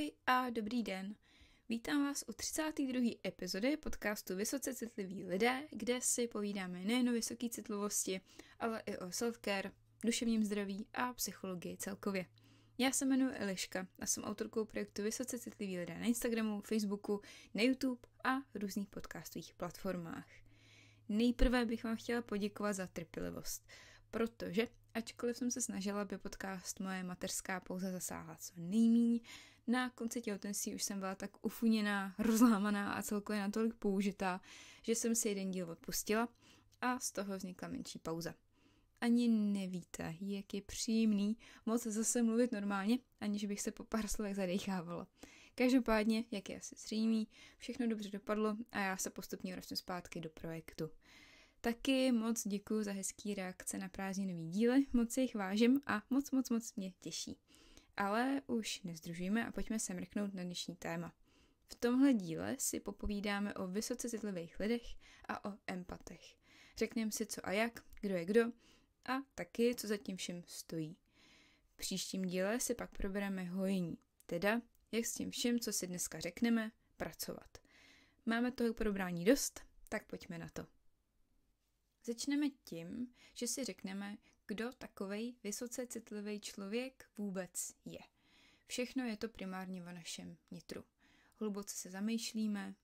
Ahoj a dobrý den. Vítám vás u 32. epizody podcastu Vysoce citliví lidé, kde si povídáme nejen o vysoké citlivosti, ale i o self-care, duševním zdraví a psychologii celkově. Já se jmenuji Eliška a jsem autorkou projektu Vysoce citliví lidé na Instagramu, Facebooku, na YouTube a různých podcastových platformách. Nejprve bych vám chtěla poděkovat za trpělivost, protože ačkoliv jsem se snažila, by podcast moje mateřská pouze zasáhla co nejmíň, na konci těhotenství už jsem byla tak ufuněná, rozlámaná a celkově natolik použitá, že jsem si jeden díl odpustila a z toho vznikla menší pauza. Ani nevíte, jak je příjemný moc zase mluvit normálně, aniž bych se po pár slovech zadechávala. Každopádně, jak je asi zřejmý, všechno dobře dopadlo a já se postupně vracím zpátky do projektu. Taky moc děkuji za hezký reakce na prázdninový díly, moc se jich vážím a moc, moc, moc mě těší. Ale už nezdružujeme a pojďme se mrknout na dnešní téma. V tomhle díle si popovídáme o vysoce citlivých lidech a o empatech. Řekneme si co a jak, kdo je kdo a taky, co za tím všem stojí. V příštím díle si pak probereme hojení, teda jak s tím všem, co si dneska řekneme, pracovat. Máme toho probrání dost, tak pojďme na to. Začneme tím, že si řekneme, kdo takovej vysoce citlivý člověk vůbec je. Všechno je to primárně v našem nitru. Hluboce se zamýšlíme,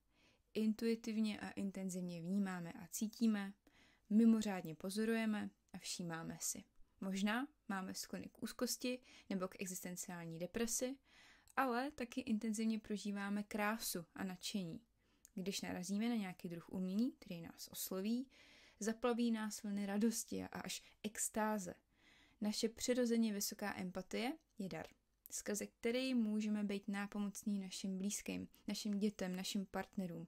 intuitivně a intenzivně vnímáme a cítíme, mimořádně pozorujeme a všímáme si. Možná máme sklony k úzkosti nebo k existenciální depresi, ale taky intenzivně prožíváme krásu a nadšení. Když narazíme na nějaký druh umění, který nás osloví, zaplaví nás vlny radosti a až extáze. Naše přirozeně vysoká empatie je dar, skrze který můžeme být nápomocní našim blízkým, našim dětem, našim partnerům,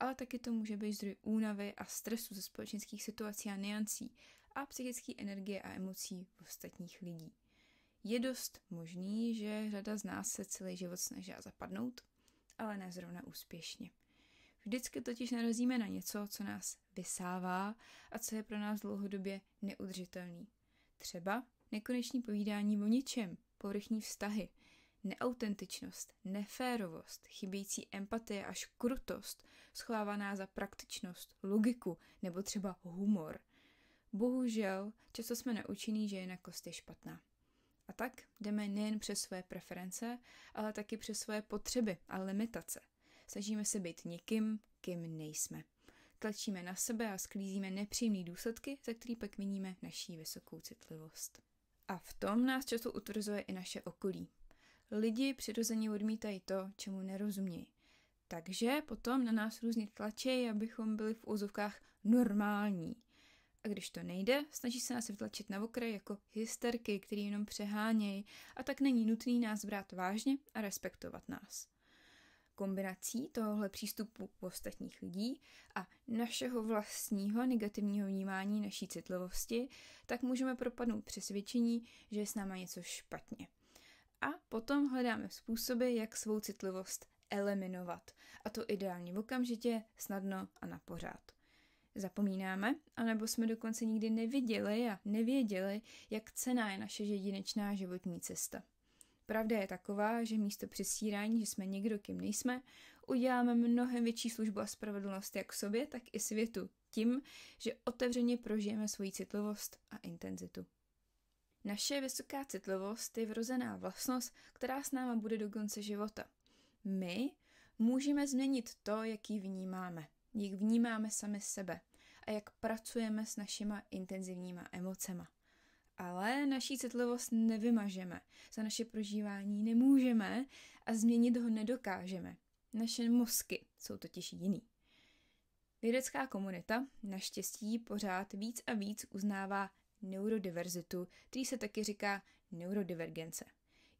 ale taky to může být zdroj únavy a stresu ze společenských situací a niancí a psychické energie a emocí ostatních lidí. Je dost možný, že řada z nás se celý život snaží zapadnout, ale ne zrovna úspěšně. Vždycky totiž narazíme na něco, co nás vysává a co je pro nás dlouhodobě neudržitelný. Třeba nekoneční povídání o ničem, povrchní vztahy, neautentičnost, neférovost, chybějící empatie až krutost, schovávaná za praktičnost, logiku nebo třeba humor. Bohužel, často jsme naučení, že jinakost je špatná. A tak jdeme nejen přes své preference, ale taky přes své potřeby a limitace. Snažíme se být někým, kým nejsme tlačíme na sebe a sklízíme nepříjemné důsledky, za který pak viníme naší vysokou citlivost. A v tom nás často utvrzuje i naše okolí. Lidi přirozeně odmítají to, čemu nerozumějí. Takže potom na nás různě tlačí, abychom byli v úzovkách normální. A když to nejde, snaží se nás vytlačit na okraj jako hysterky, který jenom přehánějí a tak není nutný nás brát vážně a respektovat nás kombinací tohohle přístupu ostatních lidí a našeho vlastního negativního vnímání naší citlivosti, tak můžeme propadnout přesvědčení, že je s náma něco špatně. A potom hledáme způsoby, jak svou citlivost eliminovat. A to ideálně v okamžitě, snadno a na pořád zapomínáme, anebo jsme dokonce nikdy neviděli a nevěděli, jak cená je naše jedinečná životní cesta. Pravda je taková, že místo přesírání, že jsme někdo, kým nejsme, uděláme mnohem větší službu a spravedlnost jak sobě, tak i světu tím, že otevřeně prožijeme svoji citlivost a intenzitu. Naše vysoká citlivost je vrozená vlastnost, která s náma bude do konce života. My můžeme změnit to, jak ji vnímáme, jak vnímáme sami sebe a jak pracujeme s našima intenzivníma emocema ale naší citlivost nevymažeme, za naše prožívání nemůžeme a změnit ho nedokážeme. Naše mozky jsou totiž jiný. Vědecká komunita naštěstí pořád víc a víc uznává neurodiverzitu, který se taky říká neurodivergence.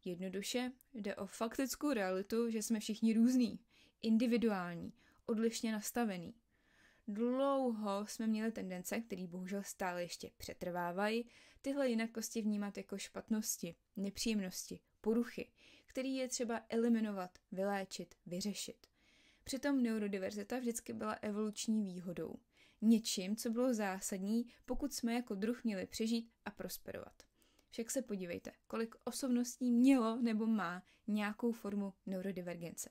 Jednoduše jde o faktickou realitu, že jsme všichni různí, individuální, odlišně nastavený. Dlouho jsme měli tendence, který bohužel stále ještě přetrvávají, tyhle jinakosti vnímat jako špatnosti, nepříjemnosti, poruchy, které je třeba eliminovat, vyléčit, vyřešit. Přitom neurodiverzita vždycky byla evoluční výhodou. Něčím, co bylo zásadní, pokud jsme jako druh měli přežít a prosperovat. Však se podívejte, kolik osobností mělo nebo má nějakou formu neurodivergence.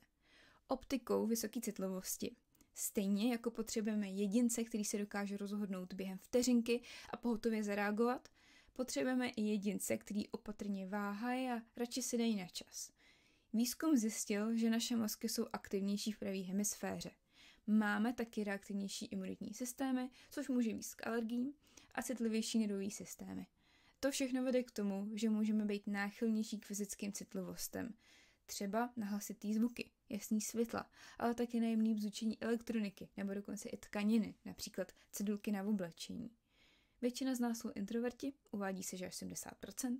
Optikou vysoké citlivosti Stejně jako potřebujeme jedince, který se dokáže rozhodnout během vteřinky a pohotově zareagovat, potřebujeme i jedince, který opatrně váhají a radši si dají na čas. Výzkum zjistil, že naše mozky jsou aktivnější v pravé hemisféře. Máme taky reaktivnější imunitní systémy, což může víc k alergím, a citlivější nervový systémy. To všechno vede k tomu, že můžeme být náchylnější k fyzickým citlivostem, třeba na hlasitý zvuky, jasný světla, ale také na jemný elektroniky nebo dokonce i tkaniny, například cedulky na oblečení. Většina z nás jsou introverti, uvádí se, že až 70%,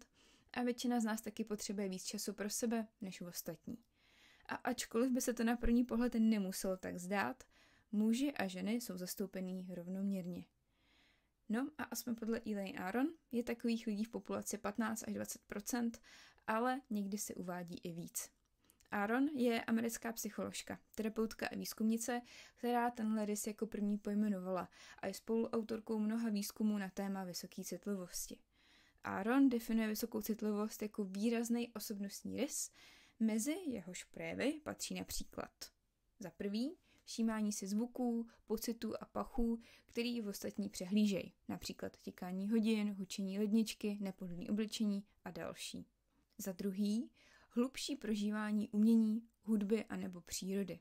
a většina z nás taky potřebuje víc času pro sebe než u ostatní. A ačkoliv by se to na první pohled nemuselo tak zdát, muži a ženy jsou zastoupení rovnoměrně. No a aspoň podle Elaine Aron je takových lidí v populaci 15 až 20 ale někdy se uvádí i víc. Aaron je americká psycholožka, terapeutka a výzkumnice, která tenhle rys jako první pojmenovala a je spoluautorkou mnoha výzkumů na téma vysoké citlivosti. Aaron definuje vysokou citlivost jako výrazný osobnostní rys, mezi jehož projevy patří například za prvý všímání si zvuků, pocitů a pachů, který v ostatní přehlížejí, například tikání hodin, hučení ledničky, nepodobné oblečení a další. Za druhý, hlubší prožívání umění, hudby a nebo přírody.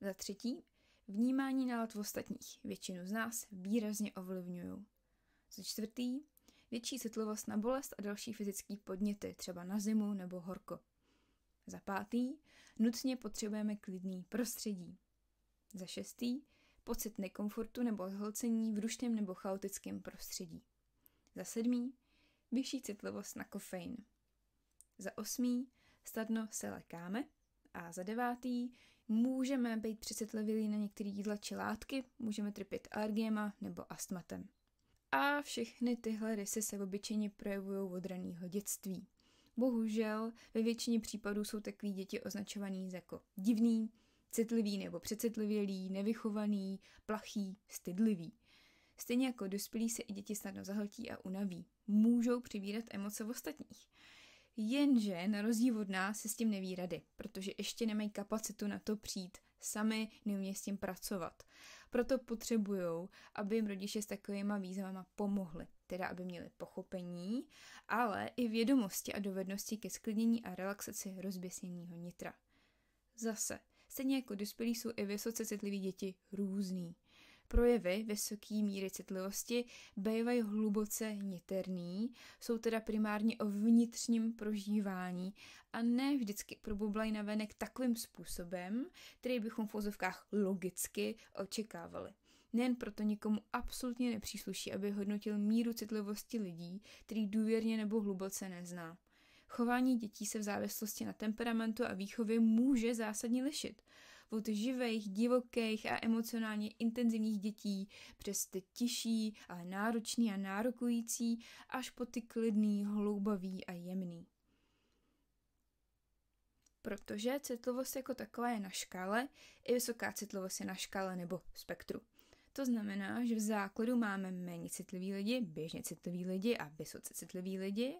Za třetí, vnímání nálad ostatních většinu z nás výrazně ovlivňují. Za čtvrtý, větší citlivost na bolest a další fyzické podněty, třeba na zimu nebo horko. Za pátý, nutně potřebujeme klidný prostředí. Za šestý, pocit nekomfortu nebo zhlcení v rušném nebo chaotickém prostředí. Za sedmý, vyšší citlivost na kofein. Za osmý, snadno se lekáme. A za devátý, můžeme být přecitlivělí na některé jídla či látky, můžeme trpět alergiema nebo astmatem. A všechny tyhle rysy se obyčejně projevují od raného dětství. Bohužel ve většině případů jsou takový děti označovaný jako divný, citlivý nebo přecitlivělý, nevychovaný, plachý, stydlivý. Stejně jako dospělí se i děti snadno zahltí a unaví. Můžou přivírat emoce v ostatních. Jenže na rozdíl od nás se s tím neví rady, protože ještě nemají kapacitu na to přijít sami, neumí s tím pracovat. Proto potřebují, aby jim rodiče s takovými výzvama pomohli, teda aby měli pochopení, ale i vědomosti a dovednosti ke sklidnění a relaxaci rozběsněního nitra. Zase, stejně jako dospělí jsou i vysoce citliví děti různý. Projevy vysoké míry citlivosti bývají hluboce niterný, jsou teda primárně o vnitřním prožívání a ne vždycky probublají na venek takovým způsobem, který bychom v ozovkách logicky očekávali. Nejen proto nikomu absolutně nepřísluší, aby hodnotil míru citlivosti lidí, který důvěrně nebo hluboce nezná. Chování dětí se v závislosti na temperamentu a výchově může zásadně lišit od živých, divokých a emocionálně intenzivních dětí přes ty tiší, ale náročný a nárokující, až po ty klidný, hloubavý a jemný. Protože citlivost jako taková je na škále, i vysoká citlivost je na škále nebo spektru. To znamená, že v základu máme méně citliví lidi, běžně citliví lidi a vysoce citliví lidi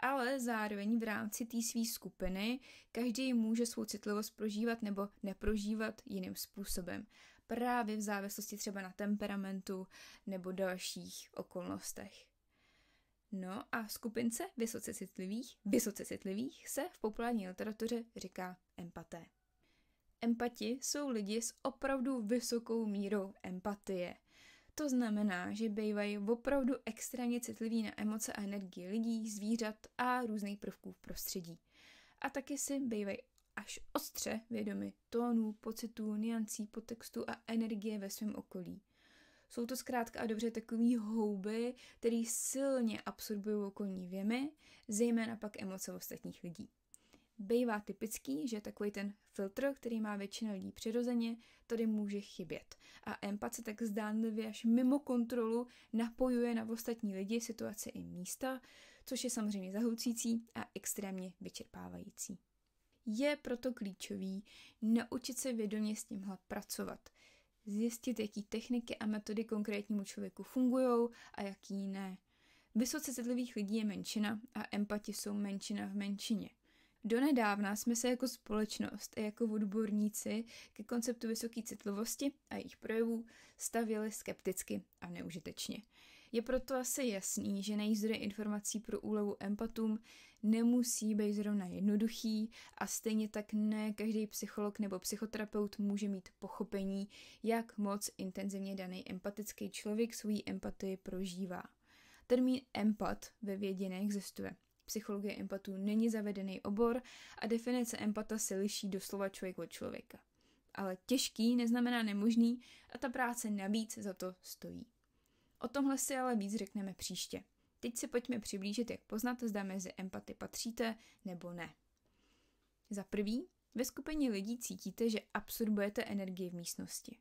ale zároveň v rámci té své skupiny každý může svou citlivost prožívat nebo neprožívat jiným způsobem. Právě v závislosti třeba na temperamentu nebo dalších okolnostech. No a skupince vysoce citlivých, vysoce citlivých se v populární literatuře říká empaté. Empati jsou lidi s opravdu vysokou mírou empatie – to znamená, že bývají opravdu extrémně citliví na emoce a energii lidí, zvířat a různých prvků v prostředí. A taky si bývají až ostře vědomi tónů, pocitů, niancí, podtextu a energie ve svém okolí. Jsou to zkrátka a dobře takový houby, který silně absorbují okolní věmy, zejména pak emoce ostatních lidí bývá typický, že takový ten filtr, který má většina lidí přirozeně, tady může chybět. A empat se tak zdánlivě až mimo kontrolu napojuje na ostatní lidi, situace i místa, což je samozřejmě zahlucící a extrémně vyčerpávající. Je proto klíčový naučit se vědomě s tímhle pracovat. Zjistit, jaký techniky a metody konkrétnímu člověku fungují a jaký ne. Vysoce citlivých lidí je menšina a empati jsou menšina v menšině. Donedávna jsme se jako společnost a jako odborníci ke konceptu vysoké citlivosti a jejich projevů stavěli skepticky a neužitečně. Je proto asi jasný, že najít informací pro úlevu empatům nemusí být zrovna jednoduchý a stejně tak ne každý psycholog nebo psychoterapeut může mít pochopení, jak moc intenzivně daný empatický člověk svůj empatii prožívá. Termín empat ve vědě neexistuje – psychologie empatů není zavedený obor a definice empata se liší doslova člověk od člověka. Ale těžký neznamená nemožný a ta práce navíc za to stojí. O tomhle si ale víc řekneme příště. Teď se pojďme přiblížit, jak poznat, zda mezi empaty patříte nebo ne. Za prvý, ve skupině lidí cítíte, že absorbujete energii v místnosti.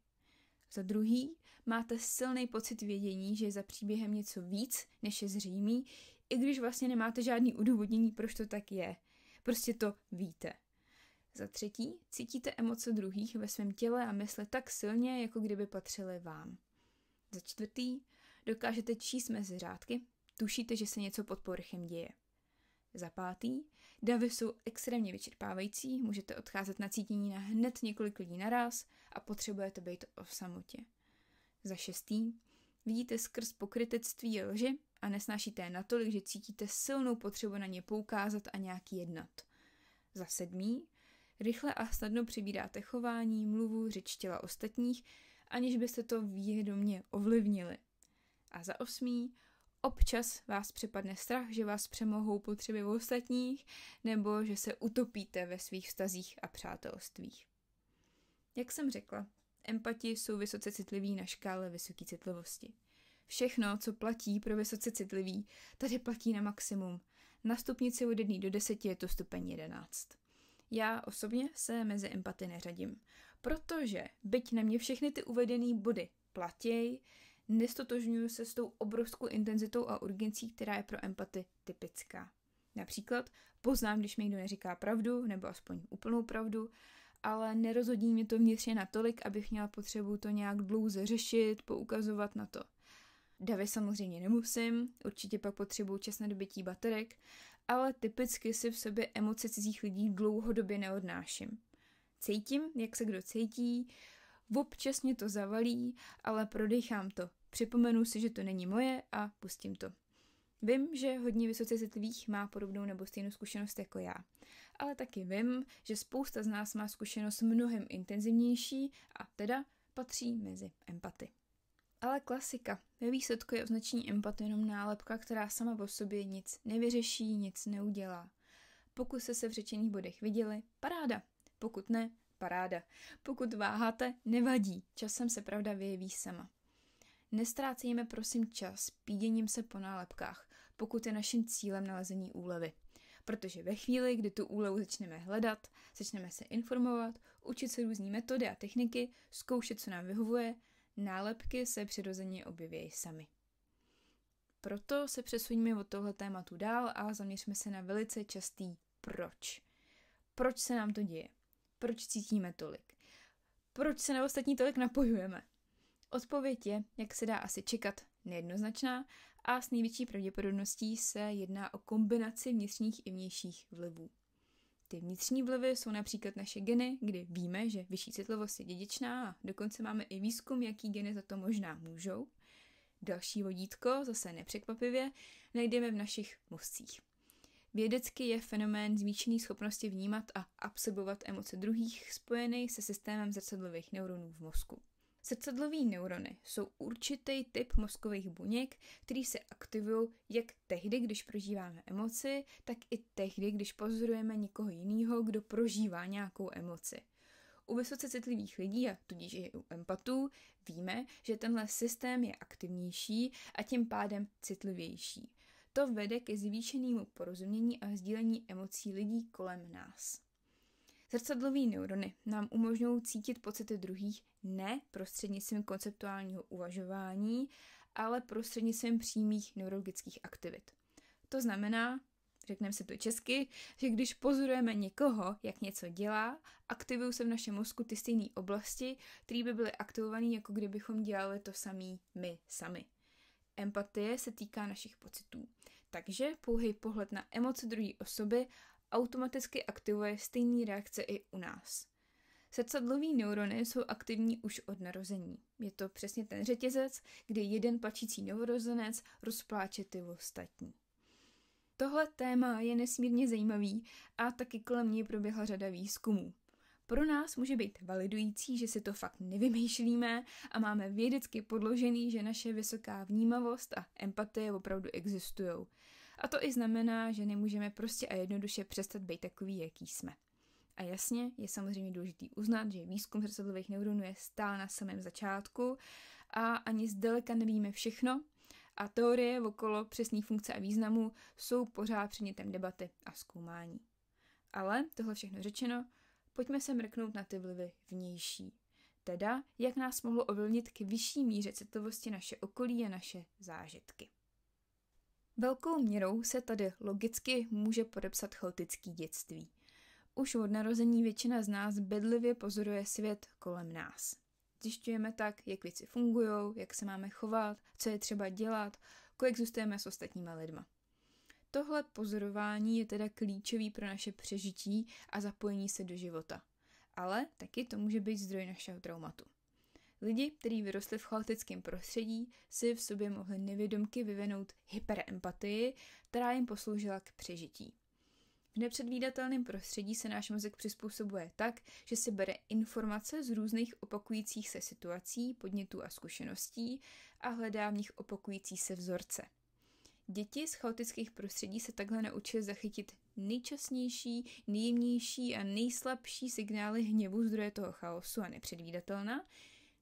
Za druhý, máte silný pocit vědění, že je za příběhem něco víc, než je zřejmý, i když vlastně nemáte žádný udůvodnění, proč to tak je. Prostě to víte. Za třetí, cítíte emoce druhých ve svém těle a mysli tak silně, jako kdyby patřily vám. Za čtvrtý, dokážete číst mezi řádky, tušíte, že se něco pod povrchem děje. Za pátý, davy jsou extrémně vyčerpávající, můžete odcházet na cítění na hned několik lidí naraz a potřebujete být o samotě. Za šestý, vidíte skrz pokrytectví lži, a nesnášíte je natolik, že cítíte silnou potřebu na ně poukázat a nějak jednat. Za sedmý, rychle a snadno přibíráte chování, mluvu, řeč těla ostatních, aniž byste to vědomě ovlivnili. A za osmý, občas vás přepadne strach, že vás přemohou potřeby ostatních nebo že se utopíte ve svých vztazích a přátelstvích. Jak jsem řekla, empati jsou vysoce citliví na škále vysoké citlivosti. Všechno, co platí pro vysoce citlivý, tady platí na maximum. Na stupnici od 1 do 10 je to stupeň 11. Já osobně se mezi empaty neřadím, protože byť na mě všechny ty uvedené body platěj, nestotožňuju se s tou obrovskou intenzitou a urgencí, která je pro empaty typická. Například poznám, když mi někdo neříká pravdu, nebo aspoň úplnou pravdu, ale nerozhodí mě to vnitřně natolik, abych měla potřebu to nějak dlouze řešit, poukazovat na to. Davy samozřejmě nemusím, určitě pak potřebuju čas na dobytí baterek, ale typicky si v sobě emoce cizích lidí dlouhodobě neodnáším. Cítím, jak se kdo cítí, občas mě to zavalí, ale prodechám to. Připomenu si, že to není moje a pustím to. Vím, že hodně vysoce citlivých má podobnou nebo stejnou zkušenost jako já, ale taky vím, že spousta z nás má zkušenost mnohem intenzivnější a teda patří mezi empaty. Ale klasika. Ve výsledku je označení empat jenom nálepka, která sama o sobě nic nevyřeší, nic neudělá. Pokud jste se v řečených bodech viděli, paráda. Pokud ne, paráda. Pokud váháte, nevadí. Časem se pravda vyjeví sama. Nestrácejme prosím čas píděním se po nálepkách, pokud je naším cílem nalezení úlevy. Protože ve chvíli, kdy tu úlevu začneme hledat, začneme se informovat, učit se různé metody a techniky, zkoušet, co nám vyhovuje, Nálepky se přirozeně objevějí sami. Proto se přesuňme od tohle tématu dál a zaměřme se na velice častý proč. Proč se nám to děje? Proč cítíme tolik? Proč se na ostatní tolik napojujeme? Odpověď je, jak se dá asi čekat, nejednoznačná a s největší pravděpodobností se jedná o kombinaci vnitřních i vnějších vlivů. Ty vnitřní vlivy jsou například naše geny, kdy víme, že vyšší citlivost je dědičná a dokonce máme i výzkum, jaký geny za to možná můžou. Další vodítko, zase nepřekvapivě, najdeme v našich mozcích. Vědecky je fenomén zvýšený schopnosti vnímat a absorbovat emoce druhých spojený se systémem zrcadlových neuronů v mozku. Srdcadlový neurony jsou určitý typ mozkových buněk, který se aktivují jak tehdy, když prožíváme emoci, tak i tehdy, když pozorujeme někoho jiného, kdo prožívá nějakou emoci. U vysoce citlivých lidí, a tudíž i u empatů, víme, že tenhle systém je aktivnější a tím pádem citlivější. To vede ke zvýšenému porozumění a sdílení emocí lidí kolem nás. Zrcadlový neurony nám umožňují cítit pocity druhých ne prostřednictvím konceptuálního uvažování, ale prostřednictvím přímých neurologických aktivit. To znamená, řekneme si to česky, že když pozorujeme někoho, jak něco dělá, aktivují se v našem mozku ty stejné oblasti, které by byly aktivované, jako kdybychom dělali to samý my sami. Empatie se týká našich pocitů. Takže pouhý pohled na emoce druhé osoby automaticky aktivuje stejný reakce i u nás. Srdcadlový neurony jsou aktivní už od narození. Je to přesně ten řetězec, kdy jeden plačící novorozenec rozpláče ty ostatní. Tohle téma je nesmírně zajímavý a taky kolem něj proběhla řada výzkumů. Pro nás může být validující, že si to fakt nevymýšlíme a máme vědecky podložený, že naše vysoká vnímavost a empatie opravdu existují. A to i znamená, že nemůžeme prostě a jednoduše přestat být takový, jaký jsme. A jasně, je samozřejmě důležitý uznat, že výzkum zrcadlových neuronů je stále na samém začátku a ani zdaleka nevíme všechno a teorie okolo přesných funkce a významu jsou pořád předmětem debaty a zkoumání. Ale tohle všechno řečeno, pojďme se mrknout na ty vlivy vnější. Teda, jak nás mohlo ovlivnit k vyšší míře citlivosti naše okolí a naše zážitky. Velkou měrou se tady logicky může podepsat chaotický dětství. Už od narození většina z nás bedlivě pozoruje svět kolem nás. Zjišťujeme tak, jak věci fungují, jak se máme chovat, co je třeba dělat, koexistujeme s ostatníma lidma. Tohle pozorování je teda klíčový pro naše přežití a zapojení se do života. Ale taky to může být zdroj našeho traumatu. Lidi, kteří vyrostli v chaotickém prostředí, si v sobě mohli nevědomky vyvinout hyperempatii, která jim posloužila k přežití. V nepředvídatelném prostředí se náš mozek přizpůsobuje tak, že si bere informace z různých opakujících se situací, podnětů a zkušeností a hledá v nich opakující se vzorce. Děti z chaotických prostředí se takhle naučily zachytit nejčastnější, nejjemnější a nejslabší signály hněvu zdroje toho chaosu a nepředvídatelná.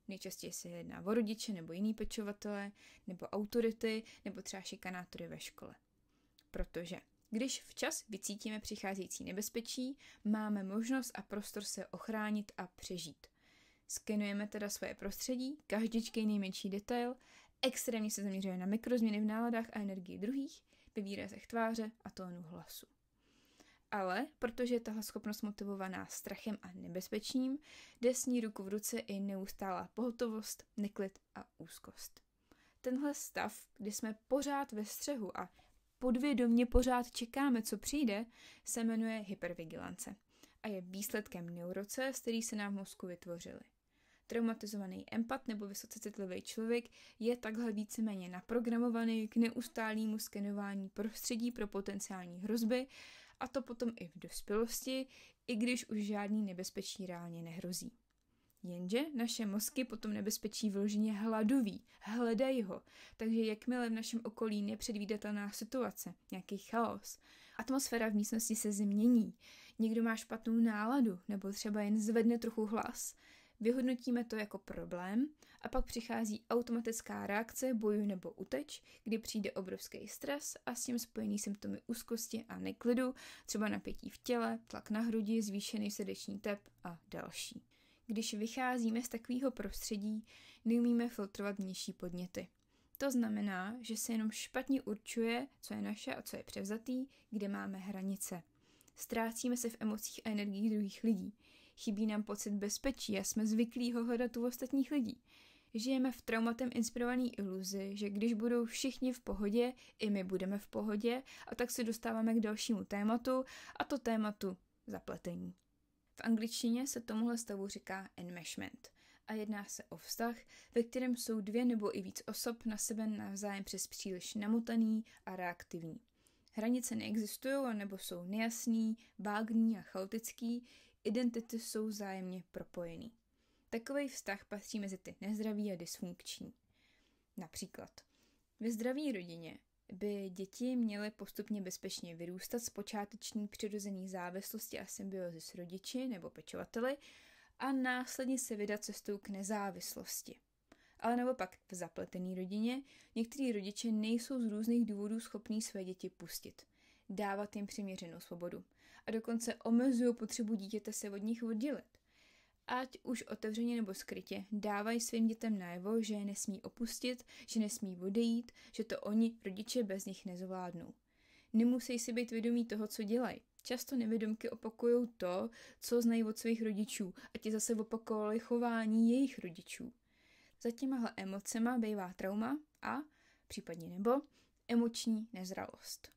Nejčastěji se jedná o rodiče nebo jiný pečovatele, nebo autority, nebo třeba šikanátory ve škole. Protože když včas vycítíme přicházející nebezpečí, máme možnost a prostor se ochránit a přežít. Skenujeme teda svoje prostředí, každičkej nejmenší detail, extrémně se zaměřuje na mikrozměny v náladách a energii druhých, ve výrazech tváře a tónu hlasu. Ale protože je tahle schopnost motivovaná strachem a nebezpečím, jde s ní ruku v ruce i neustálá pohotovost, neklid a úzkost. Tenhle stav, kdy jsme pořád ve střehu a podvědomně pořád čekáme, co přijde, se jmenuje hypervigilance a je výsledkem neurocest, který se nám v mozku vytvořily. Traumatizovaný empat nebo vysoce citlivý člověk je takhle víceméně naprogramovaný k neustálému skenování prostředí pro potenciální hrozby a to potom i v dospělosti, i když už žádný nebezpečí reálně nehrozí. Jenže naše mozky potom nebezpečí vyloženě hladoví, hledají ho. Takže jakmile v našem okolí nepředvídatelná situace, nějaký chaos, atmosféra v místnosti se změní, někdo má špatnou náladu nebo třeba jen zvedne trochu hlas, Vyhodnotíme to jako problém a pak přichází automatická reakce boju nebo uteč, kdy přijde obrovský stres a s tím spojený symptomy úzkosti a neklidu, třeba napětí v těle, tlak na hrudi, zvýšený srdeční tep a další. Když vycházíme z takového prostředí, neumíme filtrovat vnější podněty. To znamená, že se jenom špatně určuje, co je naše a co je převzatý, kde máme hranice. Ztrácíme se v emocích a energiích druhých lidí. Chybí nám pocit bezpečí a jsme zvyklí ho hledat u ostatních lidí. Žijeme v traumatem inspirované iluzi, že když budou všichni v pohodě, i my budeme v pohodě, a tak se dostáváme k dalšímu tématu, a to tématu zapletení. V angličtině se tomuhle stavu říká enmeshment a jedná se o vztah, ve kterém jsou dvě nebo i víc osob na sebe navzájem přes příliš namotaný a reaktivní. Hranice neexistují nebo jsou nejasný, vágní a chaotický, identity jsou vzájemně propojený. Takový vztah patří mezi ty nezdraví a dysfunkční. Například, ve zdraví rodině by děti měly postupně bezpečně vyrůstat z počáteční přirozený závislosti a symbiozy s rodiči nebo pečovateli a následně se vydat cestou k nezávislosti. Ale naopak v zapletené rodině některý rodiče nejsou z různých důvodů schopní své děti pustit, dávat jim přiměřenou svobodu a dokonce omezují potřebu dítěte se od nich oddělit. Ať už otevřeně nebo skrytě, dávají svým dětem najevo, že je nesmí opustit, že nesmí odejít, že to oni, rodiče, bez nich nezvládnou. Nemusí si být vědomí toho, co dělají. Často nevědomky opakují to, co znají od svých rodičů a ti zase opakovali chování jejich rodičů. Za těmahle emocema bývá trauma a, případně nebo, emoční nezralost.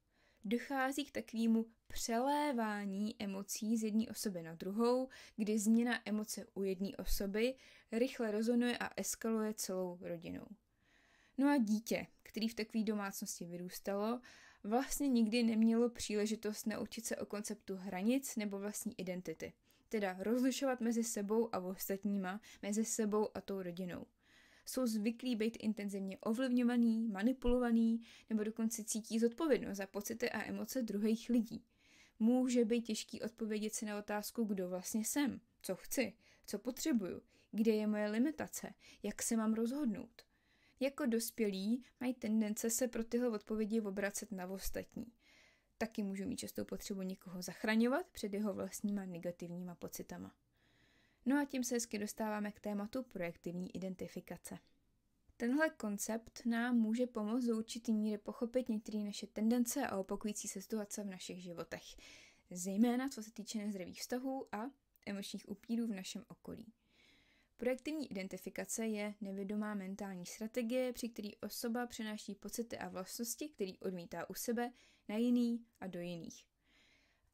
Dochází k takovému přelévání emocí z jedné osoby na druhou, kdy změna emoce u jedné osoby rychle rozhoduje a eskaluje celou rodinou. No a dítě, který v takové domácnosti vyrůstalo, vlastně nikdy nemělo příležitost naučit se o konceptu hranic nebo vlastní identity, teda rozlišovat mezi sebou a ostatníma, mezi sebou a tou rodinou. Jsou zvyklí být intenzivně ovlivňovaný, manipulovaný nebo dokonce cítí zodpovědnost za pocity a emoce druhých lidí – může být těžký odpovědět si na otázku, kdo vlastně jsem, co chci, co potřebuju, kde je moje limitace, jak se mám rozhodnout. Jako dospělí mají tendence se pro tyhle odpovědi obracet na ostatní. Taky můžu mít častou potřebu někoho zachraňovat před jeho vlastníma negativníma pocitama. No a tím se hezky dostáváme k tématu projektivní identifikace. Tenhle koncept nám může pomoct do určitý míry pochopit některé naše tendence a opakující se situace v našich životech, zejména co se týče nezdravých vztahů a emočních upírů v našem okolí. Projektivní identifikace je nevědomá mentální strategie, při které osoba přenáší pocity a vlastnosti, které odmítá u sebe, na jiný a do jiných.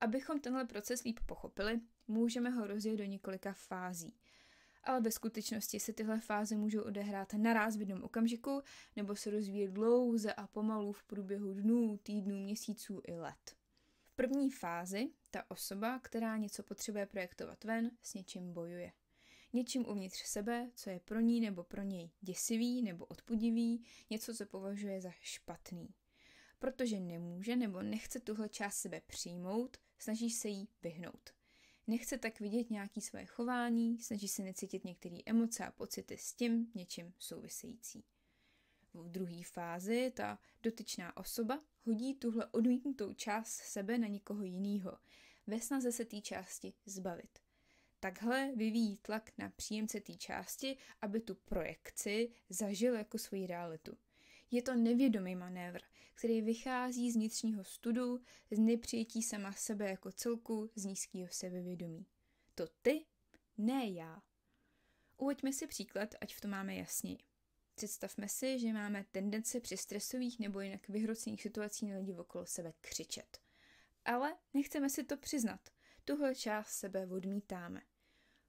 Abychom tenhle proces líp pochopili, můžeme ho rozjet do několika fází ale ve skutečnosti se tyhle fáze můžou odehrát naraz v jednom okamžiku nebo se rozvíjet dlouze a pomalu v průběhu dnů, týdnů, měsíců i let. V první fázi ta osoba, která něco potřebuje projektovat ven, s něčím bojuje. Něčím uvnitř sebe, co je pro ní nebo pro něj děsivý nebo odpudivý, něco, co považuje za špatný protože nemůže nebo nechce tuhle část sebe přijmout, snaží se jí vyhnout. Nechce tak vidět nějaké své chování, snaží se necítit některé emoce a pocity s tím něčím související. V druhé fázi ta dotyčná osoba hodí tuhle odmítnutou část sebe na někoho jiného, ve snaze se té části zbavit. Takhle vyvíjí tlak na příjemce té části, aby tu projekci zažil jako svoji realitu. Je to nevědomý manévr, který vychází z vnitřního studu, z nepřijetí sama sebe jako celku, z nízkého sebevědomí. To ty, ne já. Uveďme si příklad, ať v tom máme jasněji. Představme si, že máme tendence při stresových nebo jinak vyhrocených situacích na lidi okolo sebe křičet. Ale nechceme si to přiznat. Tuhle část sebe odmítáme.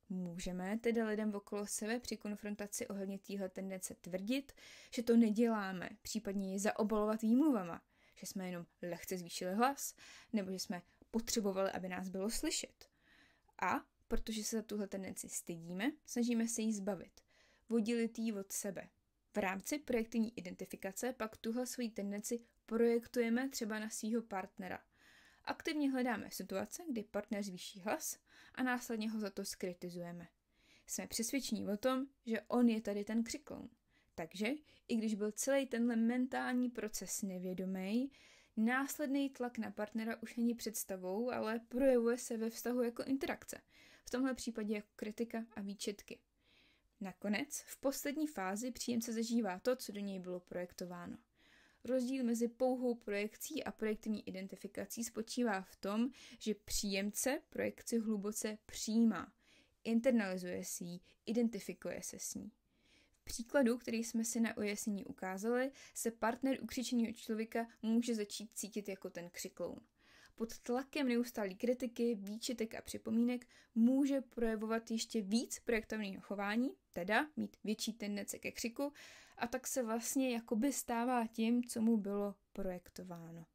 Můžeme tedy lidem okolo sebe při konfrontaci ohledně téhle tendence tvrdit, že to neděláme, případně ji zaobalovat výmluvama, že jsme jenom lehce zvýšili hlas, nebo že jsme potřebovali, aby nás bylo slyšet. A protože se za tuhle tendenci stydíme, snažíme se jí zbavit. Vodili tý od sebe. V rámci projektivní identifikace pak tuhle svoji tendenci projektujeme třeba na svého partnera – Aktivně hledáme situace, kdy partner zvýší hlas a následně ho za to skritizujeme. Jsme přesvědčení o tom, že on je tady ten křikloun. Takže, i když byl celý tenhle mentální proces nevědomý, následný tlak na partnera už není představou, ale projevuje se ve vztahu jako interakce. V tomhle případě jako kritika a výčetky. Nakonec, v poslední fázi příjemce zažívá to, co do něj bylo projektováno – Rozdíl mezi pouhou projekcí a projektivní identifikací spočívá v tom, že příjemce projekci hluboce přijímá, internalizuje si ji, identifikuje se s ní. V příkladu, který jsme si na ujasnění ukázali, se partner ukřičeného člověka může začít cítit jako ten křikloun pod tlakem neustálé kritiky, výčitek a připomínek může projevovat ještě víc projektovného chování, teda mít větší tendence ke křiku, a tak se vlastně jakoby stává tím, co mu bylo projektováno.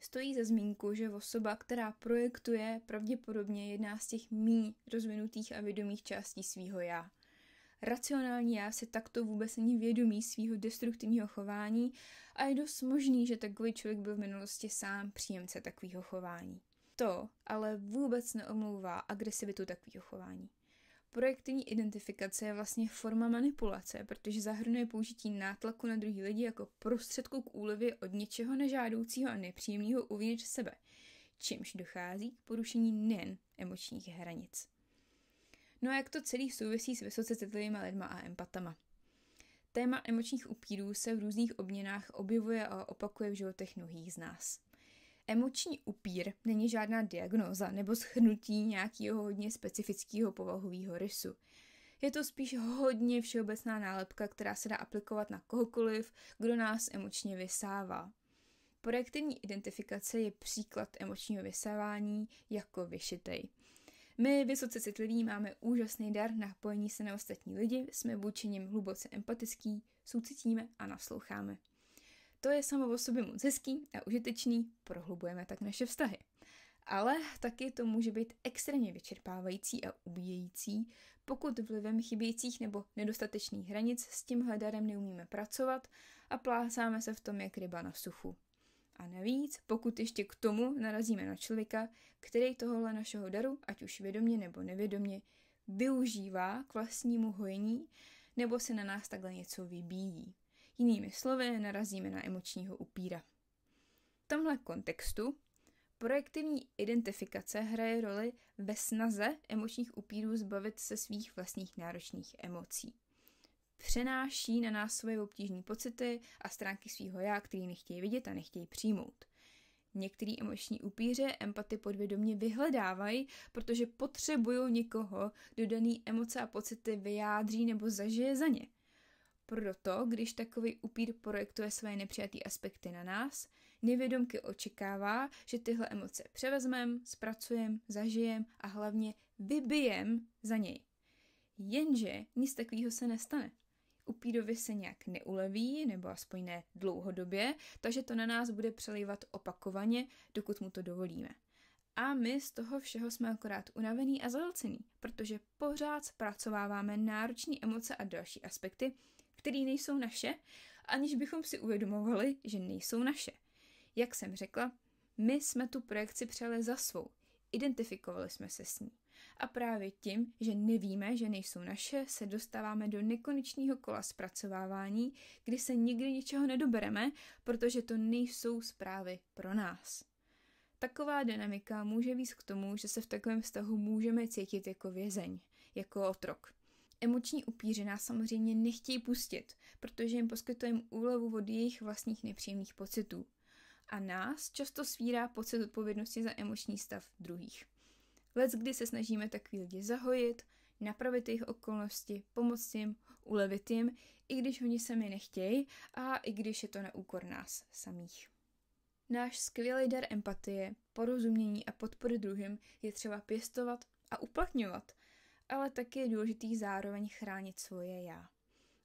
Stojí za zmínku, že osoba, která projektuje, pravděpodobně jedná z těch míň rozvinutých a vědomých částí svýho já – Racionální já si takto vůbec není vědomý svého destruktivního chování a je dost možný, že takový člověk byl v minulosti sám příjemce takového chování. To ale vůbec neomlouvá agresivitu takového chování. Projektivní identifikace je vlastně forma manipulace, protože zahrnuje použití nátlaku na druhý lidi jako prostředku k úlevě od něčeho nežádoucího a nepříjemného uvnitř sebe, čímž dochází k porušení nejen emočních hranic. No a jak to celý souvisí s vysoce citlivými lidma a empatama? Téma emočních upírů se v různých obměnách objevuje a opakuje v životech mnohých z nás. Emoční upír není žádná diagnóza nebo schnutí nějakého hodně specifického povahového rysu. Je to spíš hodně všeobecná nálepka, která se dá aplikovat na kohokoliv, kdo nás emočně vysává. Projektivní identifikace je příklad emočního vysávání jako vyšitej. My, vysoce citliví, máme úžasný dar na napojení se na ostatní lidi, jsme vůči nim hluboce empatický, soucitíme a nasloucháme. To je samo o sobě moc hezký a užitečný, prohlubujeme tak naše vztahy. Ale taky to může být extrémně vyčerpávající a ubíjející, pokud vlivem chybějících nebo nedostatečných hranic s tím darem neumíme pracovat a plásáme se v tom jak ryba na suchu. A navíc, pokud ještě k tomu narazíme na člověka, který tohohle našeho daru, ať už vědomě nebo nevědomě, využívá k vlastnímu hojení nebo se na nás takhle něco vybíjí. Jinými slovy, narazíme na emočního upíra. V tomhle kontextu projektivní identifikace hraje roli ve snaze emočních upírů zbavit se svých vlastních náročných emocí přenáší na nás svoje obtížné pocity a stránky svého já, který nechtějí vidět a nechtějí přijmout. Některý emoční upíře empaty podvědomě vyhledávají, protože potřebují někoho, kdo daný emoce a pocity vyjádří nebo zažije za ně. Proto, když takový upír projektuje své nepřijaté aspekty na nás, nevědomky očekává, že tyhle emoce převezmeme, zpracujeme, zažijeme a hlavně vybijeme za něj. Jenže nic takového se nestane upírovi se nějak neuleví, nebo aspoň ne dlouhodobě, takže to na nás bude přelývat opakovaně, dokud mu to dovolíme. A my z toho všeho jsme akorát unavený a zahlcený, protože pořád zpracováváme nároční emoce a další aspekty, které nejsou naše, aniž bychom si uvědomovali, že nejsou naše. Jak jsem řekla, my jsme tu projekci přele za svou, identifikovali jsme se s ní. A právě tím, že nevíme, že nejsou naše, se dostáváme do nekonečného kola zpracovávání, kdy se nikdy ničeho nedobereme, protože to nejsou zprávy pro nás. Taková dynamika může víc k tomu, že se v takovém vztahu můžeme cítit jako vězeň, jako otrok. Emoční upíři nás samozřejmě nechtějí pustit, protože jim poskytujeme úlevu od jejich vlastních nepříjemných pocitů. A nás často svírá pocit odpovědnosti za emoční stav druhých. Lec, kdy se snažíme takový lidi zahojit, napravit jejich okolnosti, pomoct jim, ulevit jim, i když oni sami nechtějí a i když je to na úkor nás samých. Náš skvělý dar empatie, porozumění a podpory druhým je třeba pěstovat a uplatňovat, ale taky je důležitý zároveň chránit svoje já.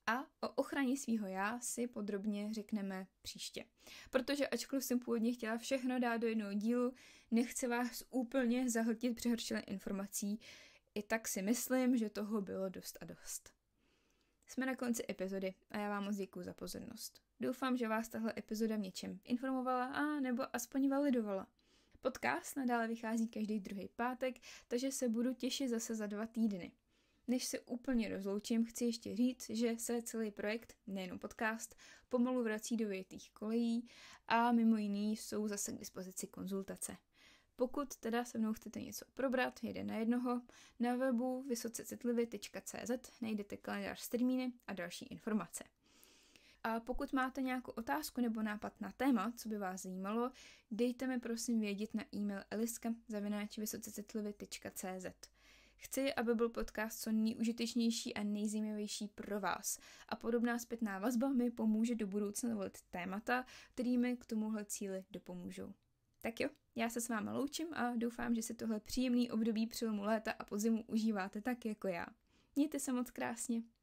A o ochraně svýho já si podrobně řekneme příště. Protože ačkoliv jsem původně chtěla všechno dát do jednoho dílu, nechci vás úplně zahltit přehršile informací, i tak si myslím, že toho bylo dost a dost. Jsme na konci epizody a já vám moc děkuji za pozornost. Doufám, že vás tahle epizoda v něčem informovala a nebo aspoň validovala. Podcast nadále vychází každý druhý pátek, takže se budu těšit zase za dva týdny. Než se úplně rozloučím, chci ještě říct, že se celý projekt, nejenom podcast, pomalu vrací do větých kolejí a mimo jiný jsou zase k dispozici konzultace. Pokud teda se mnou chcete něco probrat, jeden na jednoho, na webu vysocecitlivy.cz najdete kalendář s termíny a další informace. A pokud máte nějakou otázku nebo nápad na téma, co by vás zajímalo, dejte mi prosím vědět na e-mail eliska.cz. Chci, aby byl podcast co nejužitečnější a nejzajímavější pro vás. A podobná zpětná vazba mi pomůže do budoucna volit témata, kterými k tomuhle cíli dopomůžou. Tak jo, já se s vámi loučím a doufám, že si tohle příjemný období přelomu léta a podzimu užíváte tak jako já. Mějte se moc krásně.